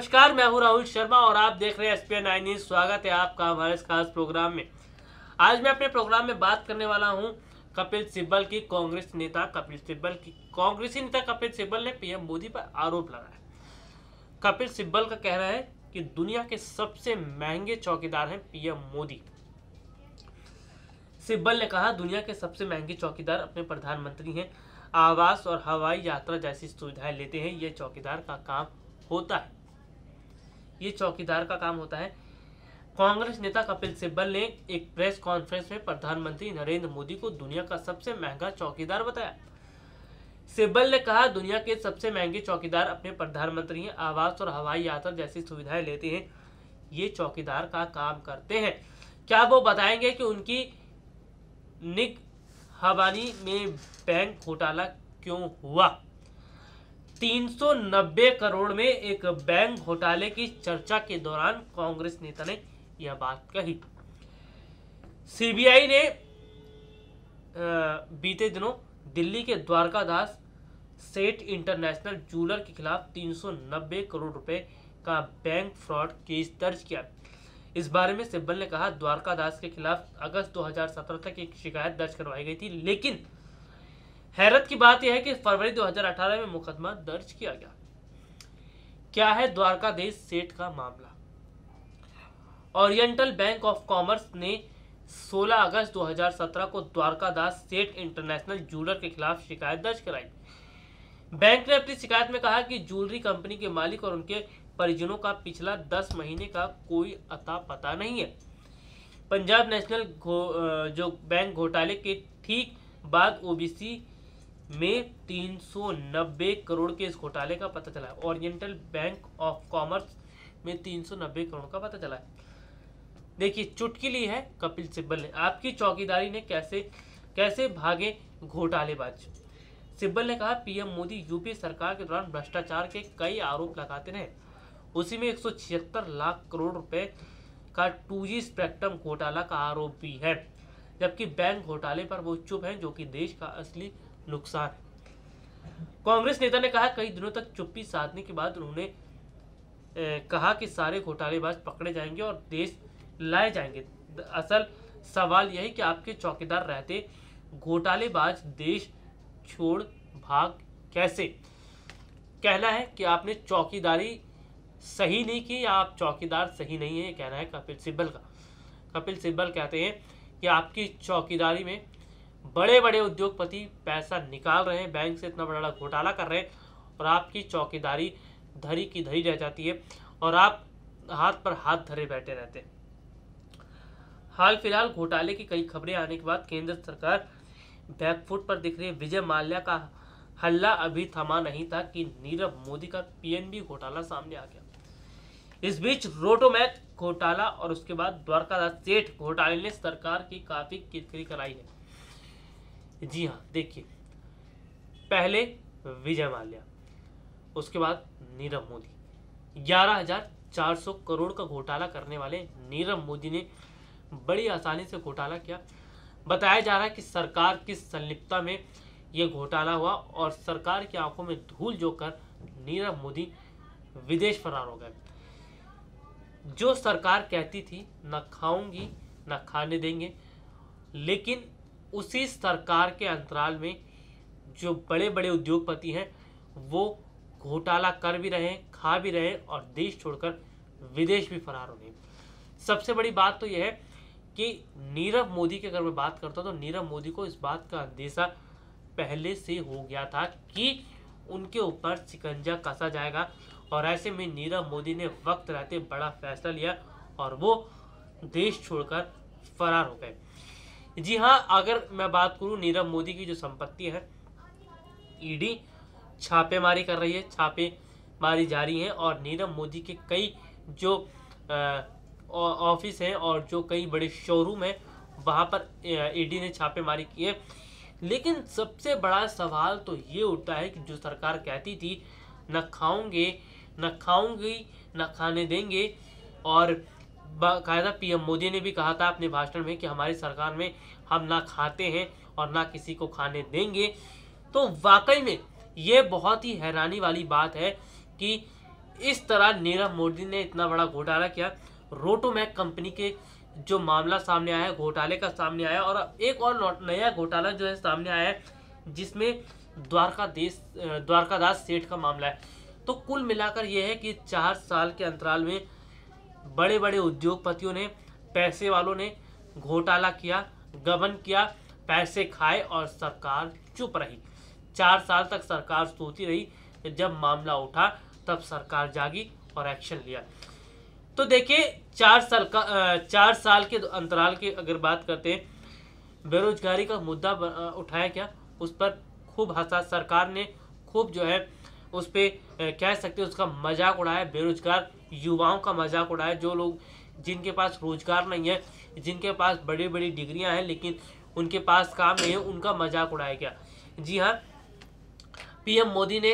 नमस्कार मैं हूं राहुल शर्मा और आप देख रहे हैं एस पी नाइन न्यूज स्वागत है आपका हमारे खास प्रोग्राम में आज मैं अपने प्रोग्राम में बात करने वाला हूं कपिल सिब्बल की कांग्रेस नेता कपिल सिब्बल की कांग्रेसी नेता कपिल सिब्बल ने पीएम मोदी पर आरोप लगाया कपिल सिब्बल का कहना है कि दुनिया के सबसे महंगे चौकीदार हैं पीएम मोदी सिब्बल ने कहा दुनिया के सबसे महंगे चौकीदार अपने प्रधानमंत्री हैं आवास और हवाई यात्रा जैसी सुविधाएं लेते हैं यह चौकीदार का काम होता है ये चौकीदार का काम होता है कांग्रेस नेता कपिल सिब्बल ने एक प्रेस कॉन्फ्रेंस में प्रधानमंत्री नरेंद्र मोदी को दुनिया का सबसे महंगा चौकीदार बताया सिब्बल ने कहा दुनिया के सबसे महंगे चौकीदार अपने प्रधानमंत्री आवास और हवाई यात्रा जैसी सुविधाएं लेते हैं ये चौकीदार का काम करते हैं क्या वो बताएंगे कि उनकी निक हवानी में बैंक घोटाला क्यों हुआ 390 करोड़ में एक बैंक घोटाले की चर्चा के दौरान कांग्रेस नेता ने यह बात कही सीबीआई ने बीते दिनों दिल्ली के द्वारकादास सेठ इंटरनेशनल जूलर के खिलाफ 390 करोड़ रुपए का बैंक फ्रॉड केस दर्ज किया इस बारे में सिब्बल ने कहा द्वारकादास के खिलाफ अगस्त 2017 तक एक शिकायत दर्ज करवाई गई थी लेकिन हैरत की बात यह है कि फरवरी 2018 में मुकदमा दर्ज किया गया क्या है देश सेठ का मामला ओरिएंटल बैंक ऑफ कॉमर्स ने 16 अगस्त 2017 को द्वारकादास सेठ इंटरनेशनल ज्वेलर के खिलाफ शिकायत दर्ज कराई बैंक ने अपनी शिकायत में कहा कि ज्वेलरी कंपनी के मालिक और उनके परिजनों का पिछला 10 महीने का कोई अता पता नहीं है पंजाब नेशनल जो बैंक घोटाले के ठीक बाद ओबीसी में 390 करोड़ के इस घोटाले का पता चला है ओरिएंटल बैंक ऑफ कॉमर्स में 390 करोड़ का पता चला है देखिए ली है कपिल सिब्बल ने आपकी चौकीदारी ने कैसे कैसे भागे घोटालेबाज सिब्बल ने कहा पीएम मोदी यूपी सरकार के दौरान भ्रष्टाचार के कई आरोप लगाते रहे उसी में एक लाख करोड़ रुपए का टू जी स्पेक्ट्रम घोटाला का आरोप भी है जबकि बैंक घोटाले पर वो चुप हैं जो कि देश का असली नुकसान कांग्रेस नेता ने कहा कई दिनों तक चुप्पी साधने के बाद उन्होंने कहा कि सारे घोटालेबाज पकड़े जाएंगे और देश लाए जाएंगे असल सवाल यही कि आपके चौकीदार रहते घोटालेबाज देश छोड़ भाग कैसे कहना है कि आपने चौकीदारी सही नहीं की या आप चौकीदार सही नहीं है कहना है कपिल सिब्बल का कपिल सिब्बल कहते हैं कि आपकी चौकीदारी में बड़े बड़े उद्योगपति पैसा निकाल रहे हैं बैंक से इतना बड़ा घोटाला कर रहे हैं और आपकी चौकीदारी धरी की धरी रह जाती है और आप हाथ पर हाथ धरे बैठे रहते हैं हाल फिलहाल घोटाले की कई खबरें आने के बाद केंद्र सरकार बैकफुट पर दिख रही है विजय माल्या का हल्ला अभी थमा नहीं था कि नीरव मोदी का पीएनबी घोटाला सामने आ गया इस बीच रोटोमैक घोटाला और उसके बाद द्वारकादास सेठ घोटाले ने सरकार की काफी किरकिरी कराई है जी हाँ देखिए पहले विजय माल्या उसके बाद नीरव मोदी ग्यारह हजार चार सौ करोड़ का घोटाला करने वाले नीरव मोदी ने बड़ी आसानी से घोटाला किया बताया जा रहा है कि सरकार की संलिप्तता में यह घोटाला हुआ और सरकार की आंखों में धूल जोकर नीरव मोदी विदेश फरार हो गए जो सरकार कहती थी न खाऊंगी न खाने देंगे लेकिन उसी सरकार के अंतराल में जो बड़े बड़े उद्योगपति हैं वो घोटाला कर भी रहे खा भी रहे और देश छोड़कर विदेश भी फरार हो गए सबसे बड़ी बात तो यह है कि नीरव मोदी की अगर मैं बात करता हूँ तो नीरव मोदी को इस बात का अंदेशा पहले से हो गया था कि उनके ऊपर शिकंजा कसा जाएगा और ऐसे में नीरव मोदी ने वक्त रहते बड़ा फैसला लिया और वो देश छोड़कर फरार हो गए जी हाँ अगर मैं बात करूँ नीरव मोदी की जो संपत्ति है ईडी छापेमारी कर रही है छापेमारी जारी है और नीरव मोदी के कई जो ऑफिस हैं और जो कई बड़े शोरूम हैं वहाँ पर ईडी ने छापेमारी की है लेकिन सबसे बड़ा सवाल तो ये उठता है कि जो सरकार कहती थी न खाऊंगे न खाऊंगी न खाने देंगे और बाकायदा पीएम मोदी ने भी कहा था अपने भाषण में कि हमारी सरकार में हम ना खाते हैं और ना किसी को खाने देंगे तो वाकई में ये बहुत ही हैरानी वाली बात है कि इस तरह नीरव मोदी ने इतना बड़ा घोटाला किया रोटोमैक कंपनी के जो मामला सामने आया है घोटाले का सामने आया और एक और नया घोटाला जो है सामने आया है जिसमें द्वारकाधीश द्वारकादास सेठ का मामला है तो कुल मिलाकर यह है कि चार साल के अंतराल में बड़े बड़े उद्योगपतियों ने पैसे वालों ने घोटाला किया गबन किया पैसे खाए और सरकार चुप रही चार साल तक सरकार सोती रही जब मामला उठा तब सरकार जागी और एक्शन लिया तो देखिए चार साल का चार साल के अंतराल की अगर बात करते हैं बेरोजगारी का मुद्दा उठाया क्या उस पर खूब हंसा सरकार ने खूब जो है उस पर कह सकते उसका मजाक उड़ाया बेरोजगार युवाओं का मजाक उड़ाया जो लोग जिनके पास रोजगार नहीं है जिनके पास बड़ी बड़ी डिग्रियां हैं लेकिन उनके पास काम नहीं है उनका मजाक उड़ाया गया जी हाँ पीएम मोदी ने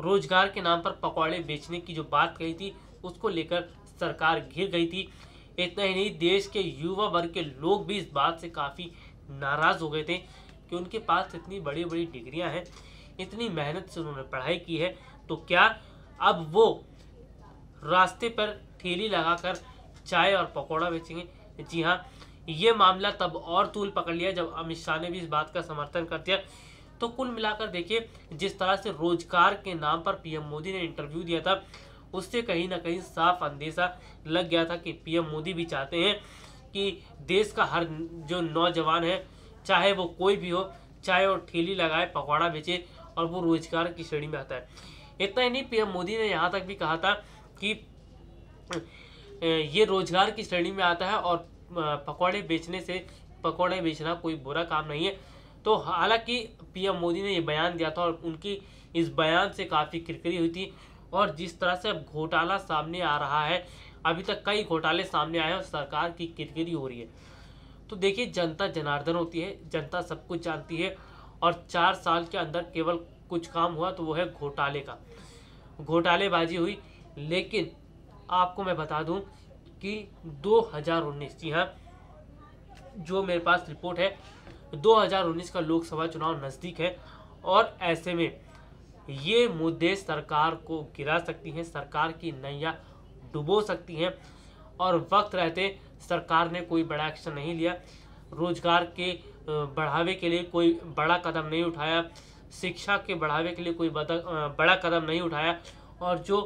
रोजगार के नाम पर पकौड़े बेचने की जो बात कही थी उसको लेकर सरकार घिर गई थी इतना ही नहीं देश के युवा वर्ग के लोग भी इस बात से काफ़ी नाराज हो गए थे कि उनके पास इतनी बड़ी बड़ी डिग्रियां हैं इतनी मेहनत से उन्होंने पढ़ाई की है तो क्या अब वो रास्ते पर ठेली लगाकर चाय और पकौड़ा बेचेंगे जी हाँ ये मामला तब और तूल पकड़ लिया जब अमित शाह ने भी इस बात का समर्थन कर दिया तो कुल मिलाकर देखिए जिस तरह से रोजगार के नाम पर पीएम मोदी ने इंटरव्यू दिया था उससे कहीं ना कहीं साफ अंदेशा लग गया था कि पीएम मोदी भी चाहते हैं कि देश का हर जो नौजवान है चाहे वो कोई भी हो चाहे वो ठेली लगाए पकौड़ा बेचे और वो रोजगार की श्रेणी में आता है इतना ही नहीं पीएम मोदी ने यहाँ तक भी कहा था कि ये रोजगार की श्रेणी में आता है और पकौड़े बेचने से पकौड़े बेचना कोई बुरा काम नहीं है तो हालांकि पीएम मोदी ने ये बयान दिया था और उनकी इस बयान से काफ़ी किरकिरी हुई थी और जिस तरह से अब घोटाला सामने आ रहा है अभी तक कई घोटाले सामने आए और सरकार की किरकिरी हो रही है तो देखिए जनता जनार्दन होती है जनता सब कुछ जानती है और चार साल के अंदर केवल कुछ काम हुआ तो वो है घोटाले का घोटालेबाजी हुई लेकिन आपको मैं बता दूं कि 2019 जी हाँ जो मेरे पास रिपोर्ट है 2019 का लोकसभा चुनाव नज़दीक है और ऐसे में ये मुद्दे सरकार को गिरा सकती हैं सरकार की नैया डुबो सकती हैं और वक्त रहते सरकार ने कोई बड़ा एक्शन नहीं लिया रोजगार के बढ़ावे के लिए कोई बड़ा कदम नहीं उठाया शिक्षा के बढ़ावे के लिए कोई बड़ा कदम नहीं उठाया और जो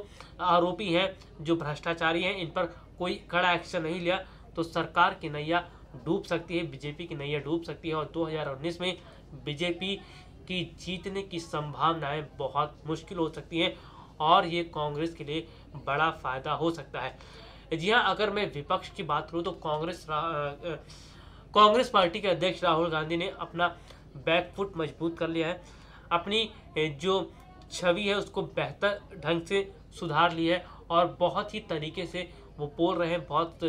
आरोपी हैं जो भ्रष्टाचारी हैं इन पर कोई कड़ा एक्शन नहीं लिया तो सरकार की नैया डूब सकती है बीजेपी की नैया डूब सकती है और 2019 में बीजेपी की जीतने की संभावनाएं बहुत मुश्किल हो सकती हैं और ये कांग्रेस के लिए बड़ा फायदा हो सकता है जी हाँ अगर मैं विपक्ष की बात करूँ तो कांग्रेस कांग्रेस पार्टी के अध्यक्ष राहुल गांधी ने अपना बैकफुट मजबूत कर लिया है अपनी जो छवि है उसको बेहतर ढंग से सुधार ली है और बहुत ही तरीके से वो बोल रहे हैं बहुत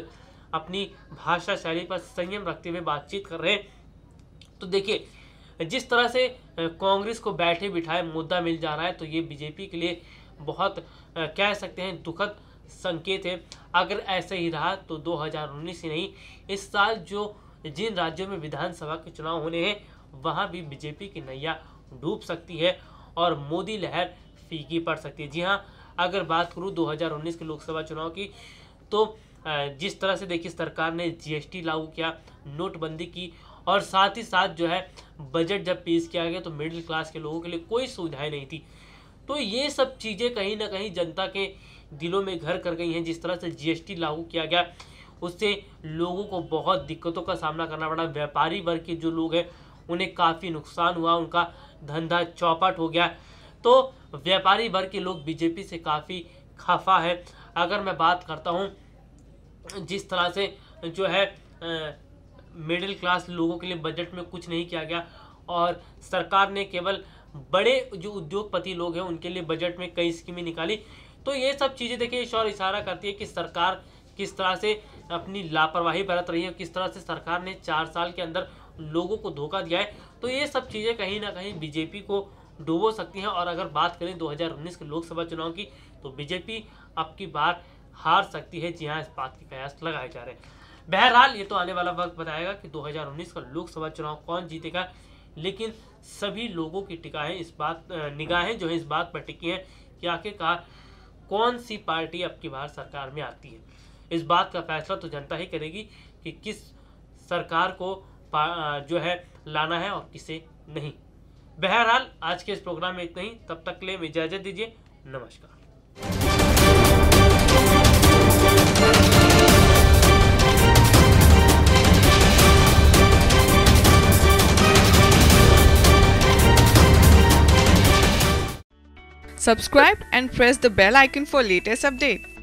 अपनी भाषा शैली पर संयम रखते हुए बातचीत कर रहे हैं तो देखिए जिस तरह से कांग्रेस को बैठे बिठाए मुद्दा मिल जा रहा है तो ये बीजेपी के लिए बहुत कह सकते हैं दुखद संकेत है अगर ऐसे ही रहा तो 2019 ही नहीं इस साल जो जिन राज्यों में विधानसभा के चुनाव होने हैं वहाँ भी बीजेपी की नैया डूब सकती है और मोदी लहर फीकी पड़ सकती है जी हाँ अगर बात करूँ 2019 के लोकसभा चुनाव की तो जिस तरह से देखिए सरकार ने जीएसटी लागू किया नोटबंदी की और साथ ही साथ जो है बजट जब पेश किया गया तो मिडिल क्लास के लोगों के लिए कोई सुविधाएं नहीं थी तो ये सब चीज़ें कहीं ना कहीं जनता के दिलों में घर कर गई हैं जिस तरह से जीएसटी लागू किया गया उससे लोगों को बहुत दिक्कतों का सामना करना पड़ा व्यापारी वर्ग के जो लोग हैं उन्हें काफ़ी नुकसान हुआ उनका धंधा चौपट हो गया तो व्यापारी वर्ग के लोग बीजेपी से काफ़ी खफा है अगर मैं बात करता हूँ जिस तरह से जो है मिडिल क्लास लोगों के लिए बजट में कुछ नहीं किया गया और सरकार ने केवल बड़े जो उद्योगपति लोग हैं उनके लिए बजट में कई स्कीमें निकाली तो ये सब चीज़ें देखिए इस और इशारा करती है कि सरकार किस तरह से अपनी लापरवाही बरत रही है किस तरह से सरकार ने चार साल के अंदर लोगों को धोखा दिया है तो ये सब चीज़ें कहीं ना कहीं बीजेपी को डूबो सकती हैं और अगर बात करें 2019 के लोकसभा चुनाव की तो बीजेपी अब की बार हार सकती है जी हाँ इस बात की कयास लगाए जा रहे हैं बहरहाल ये तो आने वाला वक्त बताएगा कि 2019 का लोकसभा चुनाव कौन जीतेगा लेकिन सभी लोगों की टिकाएँ इस बात निगाहें जो है इस बात पर टिकी हैं कि आखिरकार कौन सी पार्टी अब की बार सरकार में आती है इस बात का फैसला तो जनता ही करेगी कि किस सरकार को जो है लाना है और किसे नहीं बहरहाल आज के इस प्रोग्राम में इतना ही तब तक ले इजाजत दीजिए नमस्कार subscribe and press the bell icon for latest update